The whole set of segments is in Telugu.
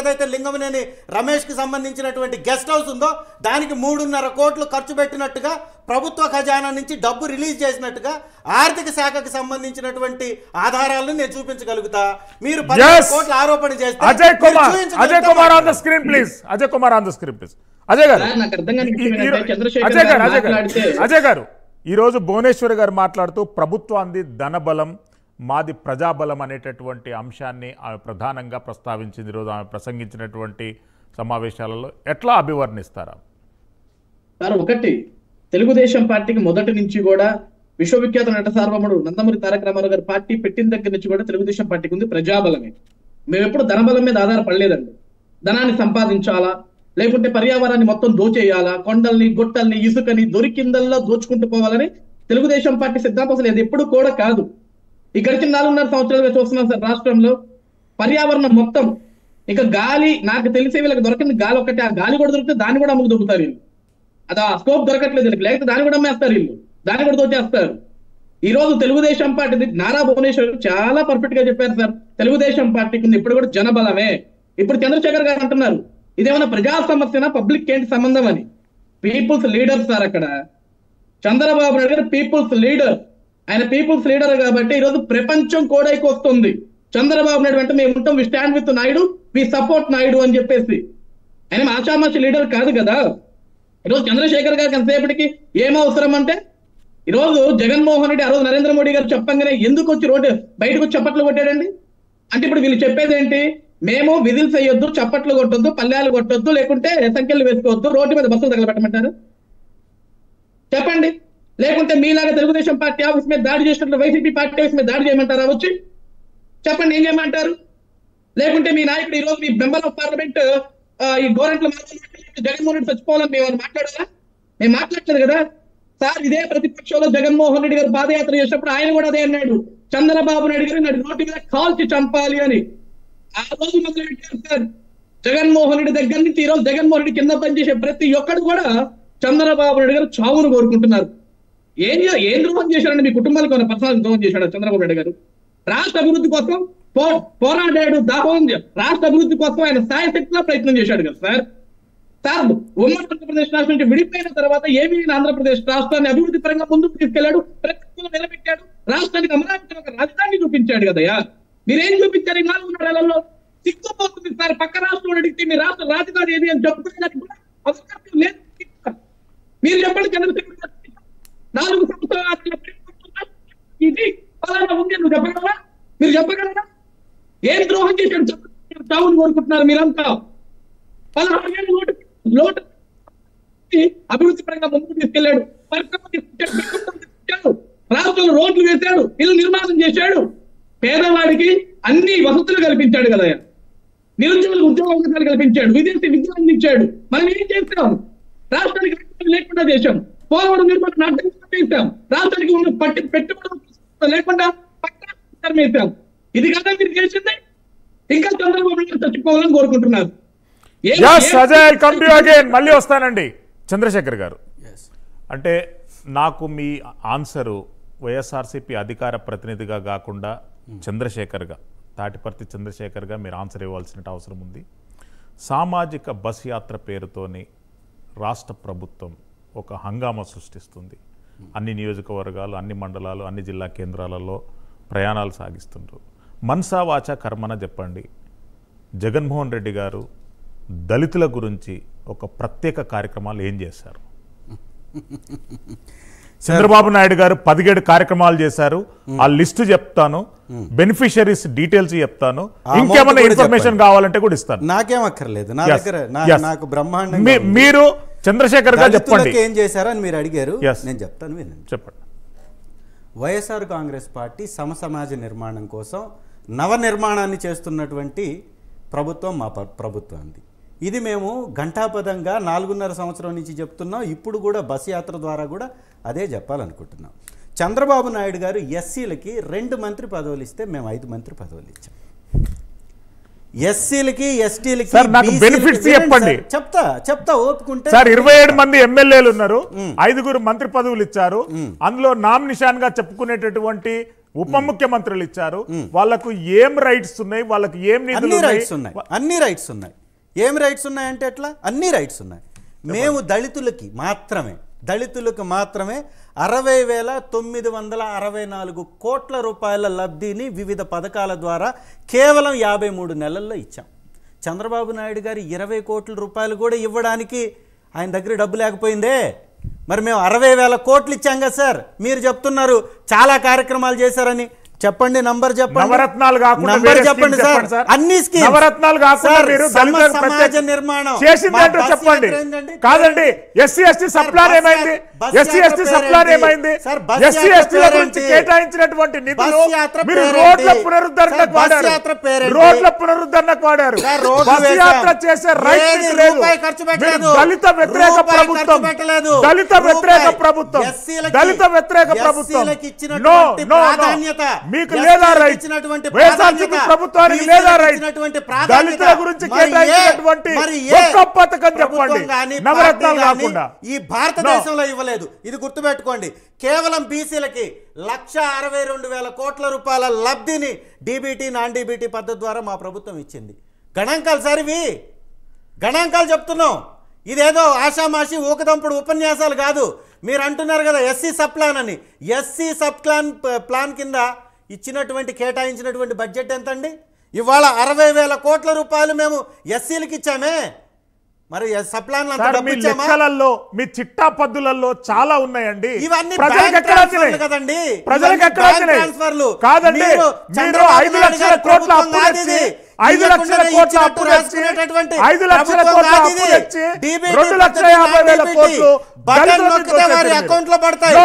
ఏదైతే లింగమనేని రమేష్కి సంబంధించినటువంటి గెస్ట్ హౌస్ ఉందో దానికి మూడున్నర కోట్లు ఖర్చు పెట్టినట్టుగా ప్రభుత్వ ఖజానా నుంచి డబ్బు రిలీజ్ చేసినట్టుగా ఆర్థిక శాఖకు సంబంధించినటువంటి ఆధారాలను నేను చూపించగలుగుతా మీరు కోట్ల ఆరోపణ చేస్తారు స్క్రీన్ అజయ్ స్క్రీన్ అజయ్ గారు ఈరోజు భువనేశ్వర్ గారు మాట్లాడుతూ ప్రభుత్వాన్ని ధనబలం మాది ప్రజాబలం అనేటటువంటి అంశాన్ని ఆమె ప్రధానంగా ప్రస్తావించింది ఈరోజు ఆమె ప్రసంగించినటువంటి సమావేశాలలో ఎట్లా అభివర్ణిస్తారా సార్ ఒకటి తెలుగుదేశం పార్టీకి మొదటి నుంచి కూడా విశ్వవిఖ్యాత నట సార్వముడు నందమూరి తారక రామారావు గారి పార్టీ పెట్టిన దగ్గర నుంచి కూడా తెలుగుదేశం పార్టీకి ఉంది ప్రజాబలమే మేము ఎప్పుడు ధనబలం మీద ఆధారపడలేదండి ధనాన్ని సంపాదించాలా లేకుంటే పర్యావరణాన్ని మొత్తం దోచేయాలా కొండల్ని గొట్టల్ని ఇసుకని దొరికిందల్లా దోచుకుంటూ పోవాలని తెలుగుదేశం పార్టీ సిద్ధాంతం అసలు ఎప్పుడు కూడా కాదు ఈ గడిచిన నాలుగున్నర సంవత్సరాలుగా చూస్తున్నాం సార్ రాష్ట్రంలో పర్యావరణం మొత్తం ఇక గాలి నాకు తెలిసే వీళ్ళకి దొరికింది గాలి ఒకటి ఆ గాలి కూడా దొరికితే దాన్ని కూడా అమ్ముకు దొరుకుతారు వీళ్ళు అది ఆ స్కోప్ దొరకట్లేదు వీళ్ళకి లేకపోతే దాన్ని కూడా అమ్మేస్తారు వీళ్ళు దాన్ని కూడా దోచేస్తారు ఈ రోజు తెలుగుదేశం పార్టీ నారా భువనేశ్వర్ చాలా పర్ఫెక్ట్ గా చెప్పారు సార్ తెలుగుదేశం పార్టీకి కింద ఇప్పుడు కూడా జనబలమే ఇప్పుడు చంద్రశేఖర్ గారు అంటున్నారు ఇదేమైనా ప్రజా సమస్యనా పబ్లిక్ ఏంటి సంబంధం అని పీపుల్స్ లీడర్ సార్ అక్కడ చంద్రబాబు నాయుడు గారు పీపుల్స్ లీడర్ ఆయన పీపుల్స్ లీడర్ కాబట్టి ఈరోజు ప్రపంచం కోడైకి వస్తుంది చంద్రబాబు నాయుడు అంటే మేము ఉంటాం we stand with Naidu we support Naidu అని చెప్పేసి ఆయన ఆచామాచి లీడర్ కాదు కదా ఈరోజు చంద్రశేఖర్ గారికి ఎంతసేపటికి ఏమవసరం అంటే ఈరోజు జగన్మోహన్ రెడ్డి ఆ రోజు నరేంద్ర మోడీ గారు చెప్పంగానే ఎందుకు వచ్చి రోడ్డు బయటకు వచ్చి చప్పట్లు కొట్టాడండి అంటే ఇప్పుడు వీళ్ళు చెప్పేది ఏంటి మేము విధులు చేయొద్దు చప్పట్లు కొట్టొద్దు పల్లెలు కొట్టొద్దు లేకుంటే సంఖ్యలు వేసుకోవద్దు రోడ్డు మీద బస్సులు తగలబెట్టమంటారు చెప్పండి లేకుంటే మీలాగా తెలుగుదేశం పార్టీ ఆఫీస్ మీద దాడి చేసినట్లు వైసీపీ పార్టీ ఆఫీస్ మీద దాడి చేయమంటారా వచ్చి చెప్పండి ఏం చేయమంటారు లేకుంటే మీ నాయకుడు ఈ రోజు మీ మెంబర్ ఆఫ్ పార్లమెంట్ ఈ గవర్నమెంట్ జగన్మోహన్ రెడ్డి చచ్చిపోవాలని మేము మాట్లాడారా మేము మాట్లాడలేదు కదా సార్ ఇదే ప్రతిపక్షంలో జగన్మోహన్ రెడ్డి గారు పాదయాత్ర చేసినప్పుడు ఆయన కూడా అదే అన్నాడు చంద్రబాబు నాయుడు గారు నాడు నోటి మీద కాల్చి చంపాలి అని ఆ రోజు మొదలుపెట్టారు సార్ జగన్మోహన్ రెడ్డి దగ్గర నుంచి ఈ రోజు జగన్మోహన్ రెడ్డి కింద పనిచేసే ప్రతి ఒక్కడు కూడా చంద్రబాబు నాయుడు గారు చావును కోరుకుంటున్నారు ఏం ఏం ద్రోహం చేశాడని మీ కుటుంబాలకు కొన్ని ప్రసాదం ద్రోహం చేశాడు చంద్రబాబు నాయుడు గారు రాష్ట్ర అభివృద్ధి కోసం పోరాడాడు దాహం రాష్ట్ర అభివృద్ధి కోసం ఆయన సాయశక్తిగా ప్రయత్నం చేశాడు కదా సార్ సార్ ఉమ్మడి ఆంధ్రప్రదేశ్ రాష్ట్రం నుంచి విడిపోయిన తర్వాత ఏమీ ఆంధ్రప్రదేశ్ రాష్ట్రాన్ని అభివృద్ధి పరంగా ముందుకు తీసుకెళ్లాడు ప్రతిపక్షం నిలబెట్టాడు రాష్ట్రానికి అమరావతి ఒక రాజధాని చూపించాడు కదా మీరేం చూపించారు ఈ నాలుగు నెలల్లో సిగ్గుపోతుంది సార్ పక్క రాష్ట్రంలో అడిగితే మీ రాష్ట్ర రాజధాని ఏది అని దానికి కూడా అవకాశం లేదు మీరు చెప్పండి చంద్రశేఖర్ నాలుగు ఇది ఫలానా ఉంది నువ్వు చెప్పగలరా మీరు చెప్పగలరా ఏం ద్రోహం చేశాడు టౌన్ కోరుకుంటున్నారు మీరంతా పదహారు వేల లోటు లోటు అభివృద్ధి పరంగా ముందుకు తీసుకెళ్లాడు రాష్ట్రంలో రోడ్లు వేశాడు ఇల్లు నిర్మాణం చేశాడు పేదవాడికి అన్ని వసతులు కల్పించాడు కదా నిరుద్యోగులకు ఉద్యోగ అవకాశాలు కల్పించాడు విదేశీ విద్య అందించాడు మనం ఏం చేస్తాం రాష్ట్రానికి లేకుండా చేశాం పోలవరం నిర్మాణం అడ్డం రాష్ట్రానికి ఉన్న పట్టి పెట్టుబడి లేకుండా పట్టణం ఇది కదా మీరు చేసింది ఇంకా చంద్రబాబు నాయుడు చచ్చిపోవాలని కోరుకుంటున్నారు మళ్ళీ వస్తానండి చంద్రశేఖర్ గారు అంటే నాకు మీ ఆన్సరు వైఎస్ఆర్సీపీ అధికార ప్రతినిధిగా కాకుండా hmm. చంద్రశేఖర్గా తాటిపర్తి చంద్రశేఖర్గా మీరు ఆన్సర్ ఇవ్వాల్సిన అవసరం ఉంది సామాజిక బస్ యాత్ర పేరుతోని రాష్ట్ర ప్రభుత్వం ఒక హంగామా సృష్టిస్తుంది అన్ని నియోజకవర్గాలు అన్ని మండలాలు అన్ని జిల్లా కేంద్రాలలో ప్రయాణాలు సాగిస్తుండ్రు మనసా వాచ కర్మన చెప్పండి జగన్మోహన్ రెడ్డి గారు దళితుల గురించి ఒక ప్రత్యేక కార్యక్రమాలు ఏం చేశారు చంద్రబాబు నాయుడు గారు పదిహేడు కార్యక్రమాలు చేశారు ఆ లిస్టు చెప్తాను బెనిఫిషరీస్ డీటెయిల్స్ చెప్తాను ఇంకేమైనా ఇన్ఫర్మేషన్ కావాలంటే కూడా ఇస్తాను నాకేం అక్కర్లేదు నా దగ్గర నాకు బ్రహ్మాండ మీరు చంద్రశేఖర్ గారు చెప్పండి ఏం చేశారని మీరు అడిగారు నేను చెప్తాను వినండి చెప్పండి వైఎస్ఆర్ కాంగ్రెస్ పార్టీ సమసమాజ నిర్మాణం కోసం నవ నిర్మాణాన్ని చేస్తున్నటువంటి ప్రభుత్వం మా ప్రభుత్వం ఇది మేము ఘంటాపదంగా నాలుగున్నర సంవత్సరం నుంచి చెప్తున్నాం ఇప్పుడు కూడా బస్ యాత్ర ద్వారా కూడా అదే చెప్పాలనుకుంటున్నాం చంద్రబాబు నాయుడు గారు ఎస్సీలకి రెండు మంత్రి పదవులు ఇస్తే మేము ఐదు మంత్రి పదవులు ఇచ్చాం ఎస్సీలకి ఎస్టీలకి సార్ నాకు బెనిఫిట్స్ చెప్పండి చెప్తా చెప్తా ఓపుకుంటే సార్ ఇరవై ఏడు మంది ఎమ్మెల్యేలు ఉన్నారు ఐదుగురు మంత్రి పదవులు ఇచ్చారు అందులో నామ్ గా చెప్పుకునేటటువంటి ఉప ముఖ్యమంత్రులు ఇచ్చారు వాళ్ళకు ఏం రైట్స్ ఉన్నాయి వాళ్ళకి ఏం అన్ని రైట్స్ ఉన్నాయి అన్ని రైట్స్ ఉన్నాయి ఏం రైట్స్ ఉన్నాయంటే ఎట్లా అన్ని రైట్స్ ఉన్నాయి మేము దళితులకి మాత్రమే దళితులకు మాత్రమే అరవై వేల తొమ్మిది వందల అరవై నాలుగు కోట్ల రూపాయల లబ్ధిని వివిధ పథకాల ద్వారా కేవలం యాభై మూడు నెలల్లో ఇచ్చాం చంద్రబాబు నాయుడు గారి ఇరవై కోట్ల రూపాయలు కూడా ఇవ్వడానికి ఆయన దగ్గర డబ్బు లేకపోయిందే మరి మేము అరవై వేల కోట్లు ఇచ్చాం కదా సార్ మీరు చెప్తున్నారు చాలా కార్యక్రమాలు చేశారని చెప్పండి నంబర్ చెప్పండి నవరత్నాలు కాకుండా చెప్పండి సార్ అన్ని స్కీమ్స్ నవరత్నాలు కాకుండా మీరు దళితుల సమాజ నిర్మాణం చేసిందంటే చెప్పండి కాదండి ఎస్సీ ఎస్టీ సప్లాన్ ఏమైంది ఎస్సీ ఎస్టీ సప్లాన్ ఏమైంది ఎస్సీ ఎస్టీ గురించి కేటాయించినటువంటి నిధులు మీరు రోడ్ల పునరుద్ధరణకు వాడారు రోడ్ల పునరుద్ధరణకు వాడారు బస్ యాత్ర చేసే రైతు లేదు దళిత వ్యతిరేక ప్రభుత్వం దళిత వ్యతిరేక ప్రభుత్వం దళిత వ్యతిరేక ప్రభుత్వం ఇచ్చిన మీకు లేదా రైట్ వైఎస్ఆర్సీపీ ప్రభుత్వానికి లేదా రైట్ దళితుల గురించి కేటాయించినటువంటి ఒక్క పథకం చెప్పండి నవరత్నాలు కాకుండా ఈ భారతదేశంలో ఇవ్వలేదు ఇది గుర్తుపెట్టుకోండి కేవలం బీసీలకి లక్ష అరవై రెండు వేల కోట్ల రూపాయల లబ్ధిని డీబీటీ నాన్ డీబీటీ పద్ధతి ద్వారా మా ప్రభుత్వం ఇచ్చింది గణాంకాలు సరివి గణాంకాలు చెప్తున్నాం ఇదేదో ఆషామాషి ఊకదంపుడు ఉపన్యాసాలు కాదు మీరు అంటున్నారు కదా ఎస్సీ సబ్ ప్లాన్ అని ఎస్సీ సబ్ ప్లాన్ ప్లాన్ కింద ఇచ్చినటువంటి కేటాయించినటువంటి బడ్జెట్ ఎంత అండి ఇవాళ అరవై వేల కోట్ల రూపాయలు మేము ఎస్సీలకు ఇచ్చామే మరి సప్లాన్లలో మీ చిట్టా పద్దులలో చాలా ఉన్నాయండి ఇవన్నీ కదండి ప్రజలకు ట్రాన్స్ఫర్లు కాదండి మీరు ఐదు లక్షల కోట్ల ఐదు లక్షల కోట్ల అప్పు ఐదు లక్షల కోట్ల అప్పు రెండు లక్షల యాభై వేల కోట్లు బటన్ నొక్కితే వారి అకౌంట్ లో పడతాయి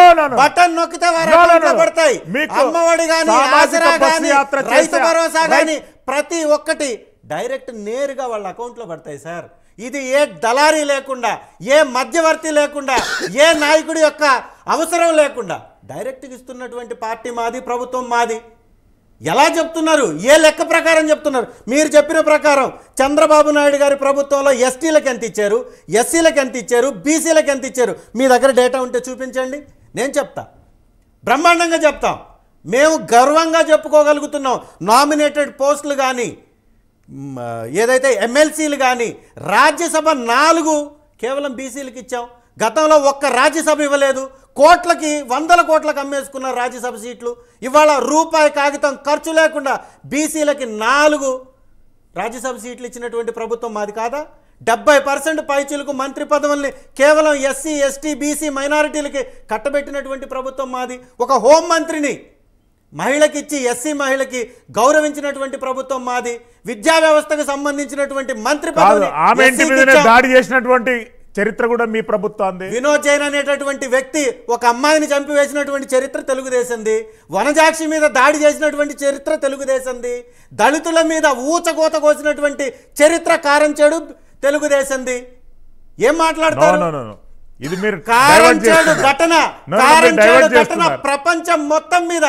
బటన్ నొక్కితే వారి అకౌంట్ లో పడతాయి అమ్మఒడి గాని ఆసరా గాని రైతు భరోసా గాని ప్రతి ఒక్కటి డైరెక్ట్ నేరుగా వాళ్ళ అకౌంట్ లో పడతాయి సార్ ఇది ఏ దళారీ లేకుండా ఏ మధ్యవర్తి లేకుండా ఏ నాయకుడి యొక్క అవసరం లేకుండా డైరెక్ట్గా ఇస్తున్నటువంటి పార్టీ మాది ప్రభుత్వం మాది ఎలా చెప్తున్నారు ఏ లెక్క ప్రకారం చెప్తున్నారు మీరు చెప్పిన ప్రకారం చంద్రబాబు నాయుడు గారి ప్రభుత్వంలో ఎస్టీలకు ఎంత ఇచ్చారు ఎస్సీలకు ఎంత ఇచ్చారు బీసీలకు ఎంత ఇచ్చారు మీ దగ్గర డేటా ఉంటే చూపించండి నేను చెప్తా బ్రహ్మాండంగా చెప్తాం మేము గర్వంగా చెప్పుకోగలుగుతున్నాం నామినేటెడ్ పోస్టులు కానీ ఏదైతే ఎమ్మెల్సీలు కానీ రాజ్యసభ నాలుగు కేవలం బీసీలకు ఇచ్చాం గతంలో ఒక్క రాజ్యసభ ఇవ్వలేదు కోట్లకి వందల కోట్లకు అమ్మేసుకున్న రాజ్యసభ సీట్లు ఇవాళ రూపాయి కాగితం ఖర్చు లేకుండా బీసీలకి నాలుగు రాజ్యసభ సీట్లు ఇచ్చినటువంటి ప్రభుత్వం మాది కాదా డెబ్బై పర్సెంట్ పైచులకు మంత్రి పదవుల్ని కేవలం ఎస్సీ ఎస్టీ బీసీ మైనారిటీలకి కట్టబెట్టినటువంటి ప్రభుత్వం మాది ఒక హోం మంత్రిని మహిళకిచ్చి ఎస్సీ మహిళకి గౌరవించినటువంటి ప్రభుత్వం మాది విద్యా వ్యవస్థకు సంబంధించినటువంటి మంత్రి పదవి దాడి చేసినటువంటి చరిత్ర కూడా మీ ప్రభుత్వాన్ని వినోద్ జైన్ అనేటటువంటి వ్యక్తి ఒక అమ్మాయిని చంపివేసినటువంటి చరిత్ర తెలుగుదేశంది వనజాక్షి మీద దాడి చేసినటువంటి చరిత్ర తెలుగుదేశంది దళితుల మీద ఊచకోత కోసినటువంటి చరిత్ర కారంచేడు తెలుగుదేశంది ఏం మాట్లాడుతున్నాను ఇది మీరు ఘటన ఘటన ప్రపంచం మొత్తం మీద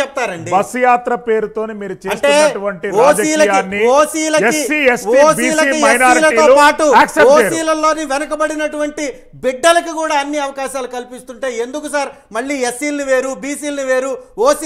చెప్తారండి బస్ యాత్ర పేరుతో మీరు చేస్తున్నటువంటి ఓసీలలోని వెనకబడినటువంటి బిడ్డలకు కూడా అన్ని అవకాశాలు కల్పిస్తుంటే ఎందుకు సార్ మళ్ళీ ఎస్సీలు వేరు బీసీలు వేరు ఓసీ